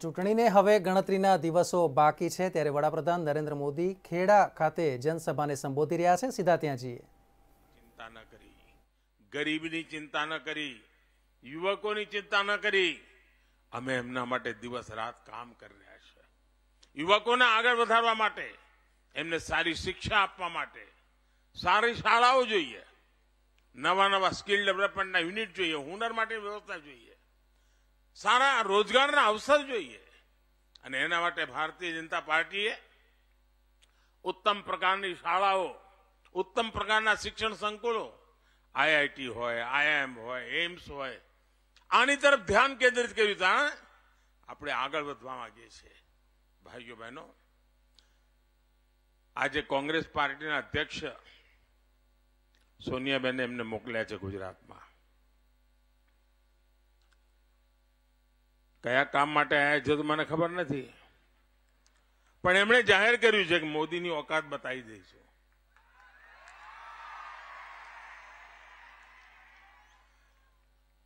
તો ચૂંટણીને હવે ગણતરીના દિવસો બાકી છે ત્યારે વડાપ્રધાન નરેન્દ્ર મોદી ખેડા ખાતે જનસભાને સંબોધી રહ્યા છે સીધા ત્યાં જઈએ ચિંતા ન કરી ગરીબની ચિંતા ન કરી યુવકોની ચિંતા ન કરી અમે એમના માટે દિવસ રાત કામ કરી રહ્યા છે યુવકોને આગળ વધારવા માટે એમને સારી શિક્ષા આપવા માટે સારી શાળાઓ જોઈએ નવા નવા સ્કિલ ડેવલપમેન્ટના યુનિટ જોઈએ હુનર માટે વ્યવસ્થા જોઈએ સારા રોજગારના અવસર જોઈએ અને એના માટે ભારતીય જનતા પાર્ટીએ ઉત્તમ પ્રકારની શાળાઓ ઉત્તમ પ્રકારના શિક્ષણ સંકુલો આઈઆઈટી હોય આઈઆઈએમ હોય એમ્સ હોય આની તરફ ધ્યાન કેન્દ્રિત કર્યું ત્યાં આપણે આગળ વધવા માંગીએ છીએ ભાઈઓ બહેનો આજે કોંગ્રેસ પાર્ટીના અધ્યક્ષ સોનિયાબેને એમને મોકલ્યા છે ગુજરાતમાં કયા કામ માટે આવ્યા છે તો મને ખબર નથી પણ એમણે જાહેર કર્યું છે કે મોદીની ઓકાત બતાવી દઈશું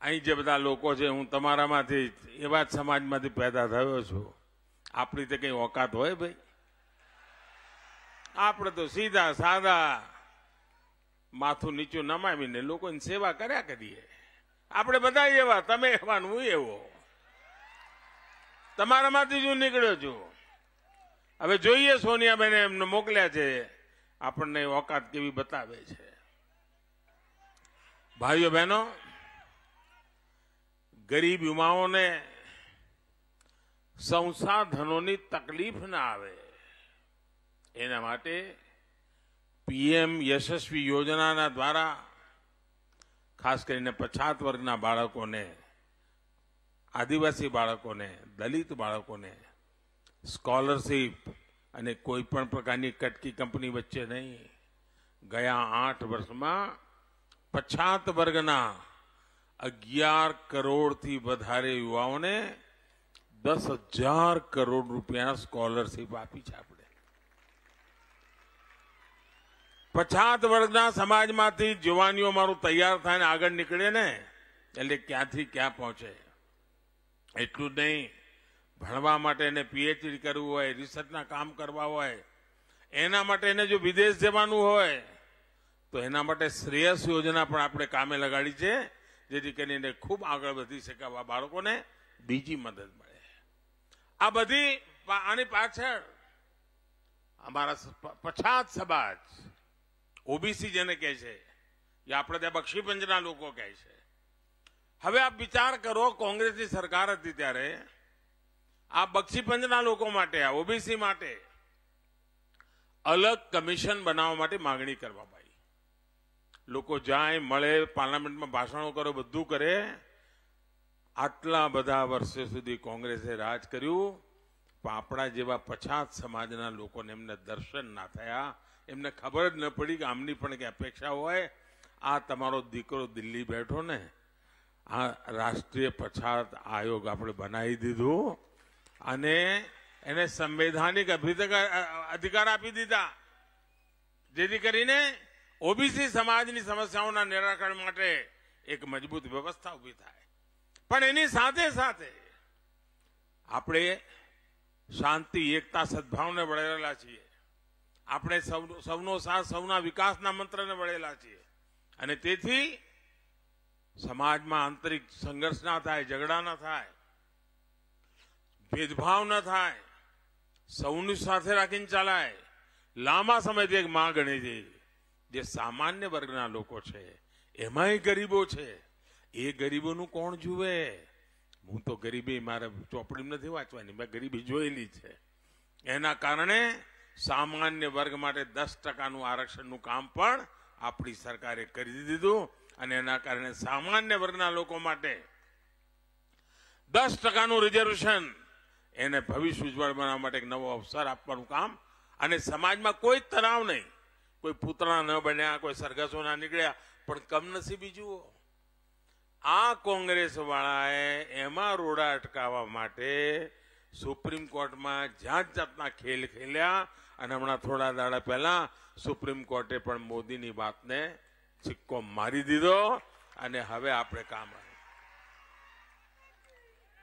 અહીં જે બધા લોકો છે હું તમારામાંથી એવા જ સમાજમાંથી પેદા થયો છું આપણી તો કંઈ ઓકાત હોય ભાઈ આપણે તો સીધા સાદા માથું નીચું નમાવીને લોકોની સેવા કર્યા કરીએ આપણે બધા એવા તમે એવા હું એવો તમારામાંથી જ હું નીકળ્યો છું હવે જોઈએ સોનિયાબેને એમને મોકલ્યા છે આપણને ઓકાત કેવી બતાવે છે ભાઈઓ બહેનો ગરીબ યુવાઓને સંસાધનોની તકલીફ ના આવે એના માટે પીએમ યશસ્વી યોજનાના દ્વારા ખાસ કરીને પછાત વર્ગના બાળકોને આદિવાસી બાળકોને દલિત બાળકોને સ્કોલરશીપ અને કોઈ પણ પ્રકારની કટકી કંપની વચ્ચે નહીં ગયા આઠ વર્ષમાં પછાત વર્ગના અગિયાર કરોડથી વધારે યુવાઓને દસ હજાર કરોડ રૂપિયા સ્કોલરશીપ આપી છે આપણે પછાત વર્ગના સમાજમાંથી જુવાનીઓ મારું તૈયાર થાય ને આગળ નીકળે ને એટલે ક્યાંથી ક્યાં પહોંચે એટલું જ નહીં ભણવા માટે એને પીએચડી કરવું હોય રિસર્ચના કામ કરવા હોય એના માટે એને જો વિદેશ જવાનું હોય તો એના માટે શ્રેયસ યોજના પણ આપણે કામે લગાડી છે જેથી કરીને ખૂબ આગળ વધી શકે શકાવા બાળકોને બીજી મદદ મળે આ બધી આની પાછળ અમારા પછાત સમાજ ઓબીસી જેને કહે છે એ આપણે ત્યાં બક્ષી લોકો કહે છે હવે આપ વિચાર કરો કોંગ્રેસની સરકાર હતી ત્યારે આ બક્ષી લોકો માટે આ ઓબીસી માટે અલગ કમિશન બનાવવા માટે માંગણી કરવા પાઈ લોકો જાય મળે પાર્લામેન્ટમાં ભાષણો કરો બધું કરે આટલા બધા વર્ષો સુધી કોંગ્રેસે રાજ કર્યું પણ આપણા જેવા પછાત સમાજના લોકોને એમને દર્શન ના થયા એમને ખબર જ ન પડી કે આમની પણ કે અપેક્ષા હોય આ તમારો દીકરો દિલ્હી બેઠો ને આ રાષ્ટ્રીય પછાત આયોગ આપણે બનાવી દીધું અને એને સંવૈધાનિક અધિકાર આપી દીધા જેથી કરીને ઓબીસી સમાજની સમસ્યાઓના નિરાકરણ માટે એક મજબૂત વ્યવસ્થા ઊભી થાય પણ એની સાથે સાથે આપણે શાંતિ એકતા સદભાવને વળેલા છીએ આપણે સૌનો સાથ સૌના વિકાસના મંત્રને વળેલા છીએ અને તેથી સમાજમાં આંતરિક સંઘર્ષ ના થાય ઝઘડા ના થાય ભેદભાવ ના થાય સૌની સાથે રાખીને ચાલાય લાંબા સમયથી એક માં છે જે સામાન્ય વર્ગના લોકો છે એમાંય ગરીબો છે એ ગરીબોનું કોણ જુએ હું તો ગરીબી મારે ચોપડી નથી વાંચવાની મેં ગરીબી જોયેલી છે એના કારણે સામાન્ય વર્ગ માટે દસ ટકાનું આરક્ષણનું કામ પણ આપણી સરકારે કરી દીધું અને એના કારણે સામાન્ય વર્ગના લોકો માટે દસ ટકાનું રિઝર્વેશન એને ભવિષ્ય ઉજ્જવળ બનાવવા માટે એક નવો અવસર આપવાનું કામ અને સમાજમાં કોઈ તણાવ નહીં કોઈ પૂતળા ન બન્યા કોઈ સરઘસો ના નીકળ્યા પણ કમનસીબી જુઓ આ કોંગ્રેસ વાળાએ એમાં રોડા અટકાવવા માટે સુપ્રીમ કોર્ટમાં જાત જાતના ખેલ ખેલ્યા અને હમણાં થોડા દાડા પહેલા સુપ્રીમ કોર્ટે પણ મોદીની વાતને સિક્કો મારી દીધો અને હવે આપણે કામ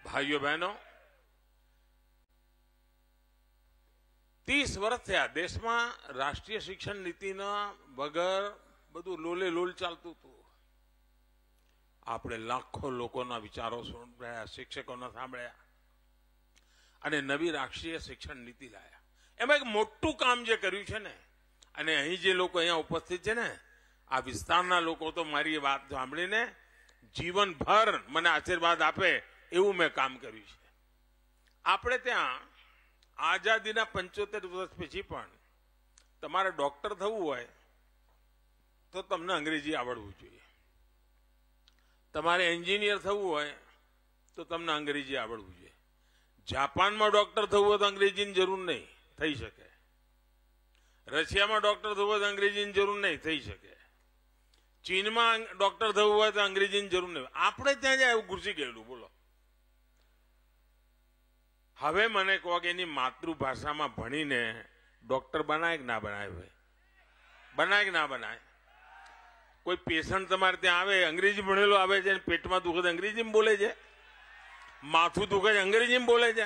ભાઈઓ બહેનો ત્રીસ વર્ષ થયા દેશમાં રાષ્ટ્રીય શિક્ષણ નીતિના વગર બધું લોલે લોલ ચાલતું હતું આપણે લાખો લોકોના વિચારો સાંભળ્યા શિક્ષકોના સાંભળ્યા અને નવી રાષ્ટ્રીય શિક્ષણ નીતિ લાયા એમાં એક મોટું કામ જે કર્યું છે ને અને અહીં જે લોકો અહીંયા ઉપસ્થિત છે ને આ વિસ્તારના લોકો તો મારી વાત સાંભળીને જીવનભર મને આશીર્વાદ આપે એવું મેં કામ કર્યું છે આપણે ત્યાં આઝાદીના પંચોતેર વર્ષ પછી પણ તમારે ડોક્ટર થવું હોય તો તમને અંગ્રેજી આવડવું જોઈએ તમારે એન્જિનિયર થવું હોય તો તમને અંગ્રેજી આવડવું જોઈએ જાપાનમાં ડોક્ટર થવું હોય તો અંગ્રેજીની જરૂર નહીં થઈ શકે રશિયામાં ડોક્ટર થવું હોય તો અંગ્રેજીની જરૂર નહીં થઈ શકે ચીનમાં ડોક્ટર થવું હોય તો અંગ્રેજીની જરૂર નહીં આપણે ત્યાં જાય એવું ઘૂસી ગયેલું બોલો હવે મને કહો કે એની માતૃભાષામાં ભણીને ડોક્ટર બનાય કે ના બનાય ભાઈ બનાય કે ના બનાય કોઈ પેશન્ટ તમારે ત્યાં આવે અંગ્રેજી ભણેલો આવે છે પેટમાં દુખે અંગ્રેજીમાં બોલે છે માથું દુખે છે અંગ્રેજીમાં બોલે છે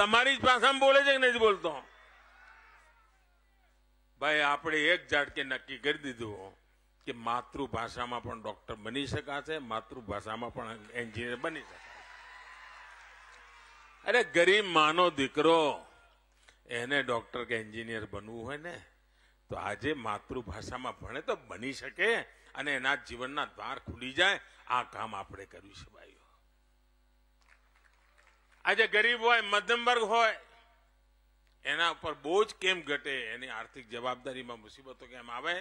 તમારી જ ભાષામાં બોલે છે કે નથી બોલતો ભાઈ આપણે એક ઝાટકે નક્કી કરી દીધું કે માતૃભાષામાં પણ ડોક્ટર બની શકાશે માતૃભાષામાં પણ એન્જિનિયર બની શકાશે અરે ગરીબ માનો દીકરો એને ડોક્ટર કે એન્જિનિયર બનવું હોય ને તો આજે માતૃભાષામાં ભણે તો બની શકે અને એના જીવનના દ્વાર ખુલી જાય આ કામ આપણે કર્યું છે ભાઈઓ આજે ગરીબ હોય મધ્યમ વર્ગ હોય એના ઉપર બોજ કેમ ઘટે એની આર્થિક જવાબદારીમાં મુસીબતો કેમ આવે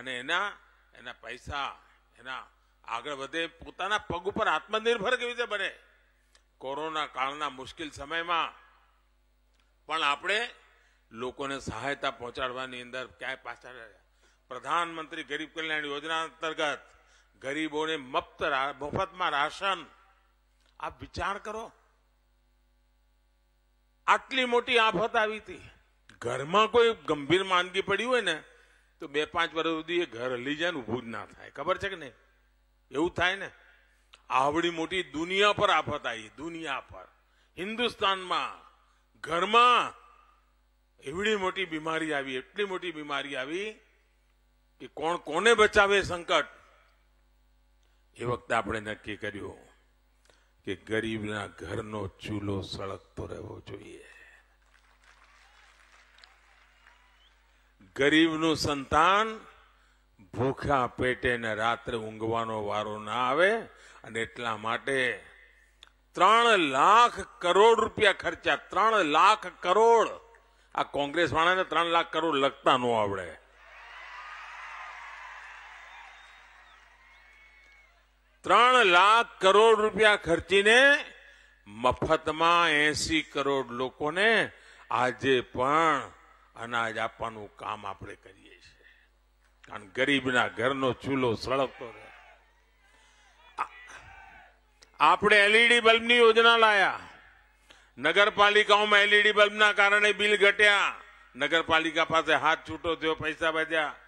અને એના એના પૈસા એના આગળ વધે પોતાના પગ ઉપર આત્મનિર્ભર કેવી રીતે બને કોરોના કાળના મુશ્કેલ સમયમાં પણ આપણે લોકોને સહાયતા પહોંચાડવાની અંદર ક્યાંય પાછળ પ્રધાનમંત્રી ગરીબ કલ્યાણ યોજના અંતર્ગત ગરીબોને મફત મફતમાં રાશન આપ વિચાર કરો આટલી મોટી આફત આવી હતી ઘરમાં કોઈ ગંભીર માંદગી પડી હોય ને તો બે પાંચ વર્ષ સુધી એ ઘર હલી જાય ને ઊભું જ ના થાય ખબર છે કે નહીં એવું થાય ને આવડી મોટી દુનિયા પર આફત આવી દુનિયા પર હિન્દુસ્તાનમાં ઘરમાં એવડી મોટી બીમારી આવી એટલી મોટી બીમારી આવી કે કોણ કોને બચાવે સંકટ એ વખતે આપણે નક્કી કર્યું કે ગરીબના ઘરનો ચૂલો સળગતો રહેવો જોઈએ ગરીબનું સંતાન ભૂખ્યા પેટે ને રાત્રે ઊંઘવાનો વારો ના આવે અને એટલા માટે ત્રણ લાખ કરોડ રૂપિયા ખર્ચ્યા ત્રણ લાખ કરોડ આ કોંગ્રેસ વાળાને ત્રણ લાખ કરોડ લગતા ન આવડે ત્રણ લાખ કરોડ રૂપિયા ખર્ચીને મફતમાં એસી કરોડ લોકોને આજે પણ અનાજ આપવાનું કામ આપણે કરીએ છીએ કારણ ગરીબના ઘરનો ચૂલો સળગતો રહે આપણે એલઈડી બલ્બની યોજના લાયા નગરપાલિકાઓમાં એલઈડી બલ્બના કારણે બિલ ઘટ્યા નગરપાલિકા પાસે હાથ છૂટો થયો પૈસા બચ્યા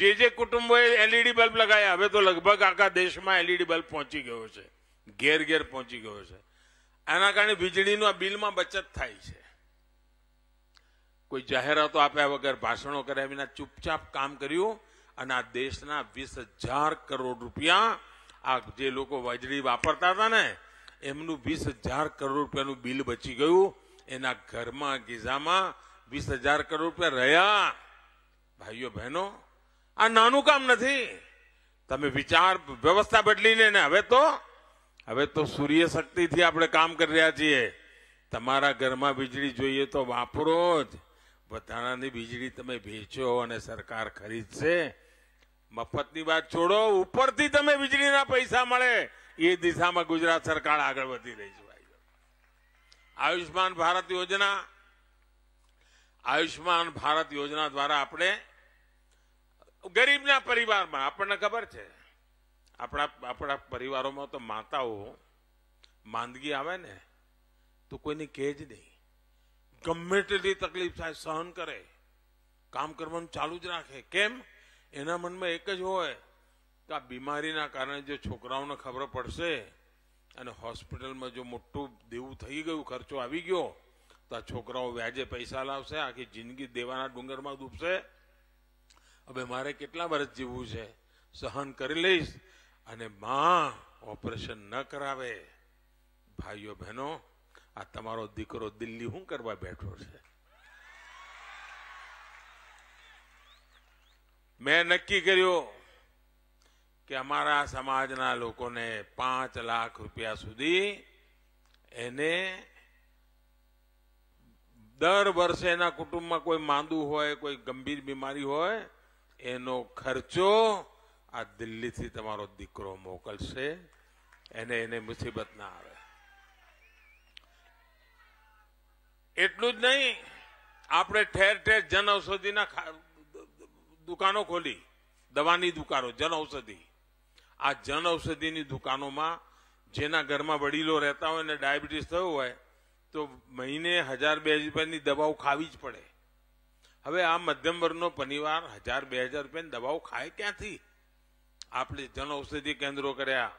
જે જે કુટુંબોએ એલઈડી બલ્બ લગાયા હવે તો લગભગ આખા દેશમાં એલઈડી બલ્બ પહોંચી ગયો છે ઘેર ઘેર પહોંચી ગયો છે એના કારણે વીજળીનું આ બિલમાં બચત થાય છે કોઈ જાહેરાતો આપ્યા વગર ભાષણો કર્યા વિના ચૂપચાપ કામ કર્યું અને આ દેશના વીસ હજાર કરોડ રૂપિયા આ જે લોકો વીજળી વાપરતા હતા ને એમનું વીસ હજાર કરોડ રૂપિયાનું બિલ બચી ગયું એના ઘરમાં ગીઝામાં વીસ હજાર કરોડ રૂપિયા રહ્યા ભાઈઓ બહેનો આ નાનું કામ નથી તમે વિચાર વ્યવસ્થા બદલીને ને હવે તો હવે તો સૂર્ય શક્તિથી આપણે કામ કરી રહ્યા છીએ તમારા ઘરમાં વીજળી જોઈએ તો વાપરો જ વધારાની વીજળી તમે વેચો અને સરકાર ખરીદશે મફતની વાત છોડો ઉપરથી તમે વીજળીના પૈસા મળે એ દિશામાં ગુજરાત સરકાર આગળ વધી રહી છે આયુષ્યમાન ભારત યોજના આયુષ્યમાન ભારત યોજના દ્વારા આપણે ગરીબના પરિવારમાં આપણને ખબર છે આપણા આપણા પરિવારોમાં તો માતાઓ માંદગી આવે ને તો કોઈની કે જ નહીં ગમે તેટલી તકલીફ થાય સહન કરે કામ કરવાનું ચાલુ જ રાખે કેમ એના મનમાં એક જ હોય કે આ બીમારીના કારણે જો છોકરાઓને ખબર પડશે અને હોસ્પિટલમાં જો મોટું દેવું થઈ ગયું ખર્ચો આવી ગયો તો આ છોકરાઓ વ્યાજે પૈસા લાવશે આખી જિંદગી દેવાના ડુંગરમાં ડૂબશે હવે મારે કેટલા વર્ષ જીવવું છે સહન કરી લઈશ અને માં ઓપરેશન ન કરાવે ભાઈઓ બહેનો મારો દીકરો દિલ્હી હું કરવા બેઠો છે મેં નક્કી કર્યું કે અમારા સમાજના લોકોને પાંચ લાખ રૂપિયા સુધી એને દર વર્ષે એના કુટુંબમાં કોઈ માંદું હોય કોઈ ગંભીર બીમારી હોય એનો ખર્ચો આ દિલ્હીથી તમારો દીકરો મોકલશે એને એને મુસીબત ના આવે એટલું જ નહીં આપણે ઠેર ઠેર જન ઔષધિના દુકાનો ખોલી દવાની દુકાનો જન ઔષધિ આ જન ઔષધિની દુકાનોમાં જેના ઘરમાં વડીલો રહેતા હોય અને ડાયાબિટીસ થયો હોય તો મહિને હજાર બે હજાર રૂપિયાની દવાઓ ખાવી જ પડે હવે આ મધ્યમ વર્ગનો પરિવાર હજાર બે હજાર રૂપિયાની દવાઓ ખાય ક્યાંથી આપણે જન ઔષધિ કેન્દ્રો કર્યા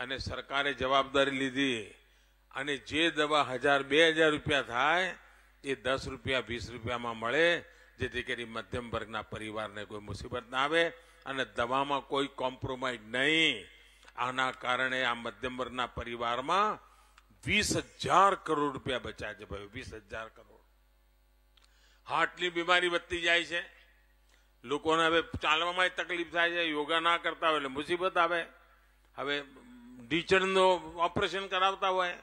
અને સરકારે જવાબદારી લીધી અને જે દવા હજાર બે હજાર રૂપિયા થાય એ દસ રૂપિયા વીસ રૂપિયામાં મળે જેથી કરી મધ્યમ વર્ગના પરિવારને કોઈ મુસીબત ના આવે અને દવામાં કોઈ કોમ્પ્રોમાઇઝ નહીં આના કારણે આ મધ્યમ વર્ગના પરિવારમાં વીસ હજાર કરોડ રૂપિયા બચ્યા છે ભાઈ વીસ હજાર કરોડ હાર્ટની બીમારી વધતી જાય છે લોકોને હવે ચાલવામાં તકલીફ થાય છે યોગા ના કરતા હોય એટલે મુસીબત આવે હવે ઢીચણનો ઓપરેશન કરાવતા હોય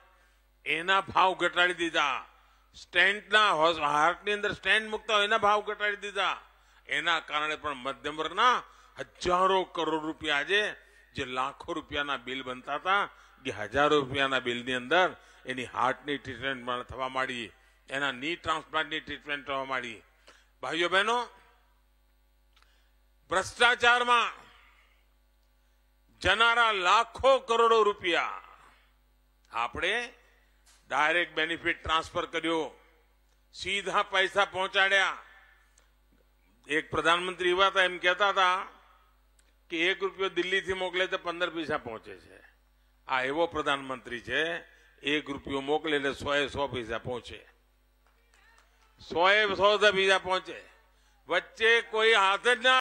એના ભાવ ઘટાડી દીધા સ્ટેન્ડના હાર્ટની અંદર સ્ટેન્ડ મૂકતા હોય એના ભાવ ઘટાડી દીધા એના કારણે પણ મધ્યમ વર્ગના હજારો કરોડ રૂપિયા આજે જે લાખો રૂપિયાના બિલ બનતા હતા જે હજારો રૂપિયાના બિલની અંદર એની હાર્ટની ટ્રીટમેન્ટ થવા માંડી એના ની ટ્રાન્સપ્લાન્ટની ટ્રીટમેન્ટ થવા માંડી ભાઈઓ બહેનો ભ્રષ્ટાચારમાં જનારા લાખો કરોડો રૂપિયા આપણે ડાયરેક્ટ બેનિફિટ ટ્રાન્સફર કર્યો સીધા પૈસા પહોંચાડ્યા એક પ્રધાનમંત્રી એવા હતા એમ કહેતા હતા કે એક રૂપિયો દિલ્હીથી મોકલે તો પંદર પૈસા પહોંચે છે આ એવો પ્રધાનમંત્રી છે એક રૂપિયો મોકલે એટલે સોએ સો પૈસા પહોંચે સોએ સો પૈસા પહોંચે વચ્ચે કોઈ હાથ જ ના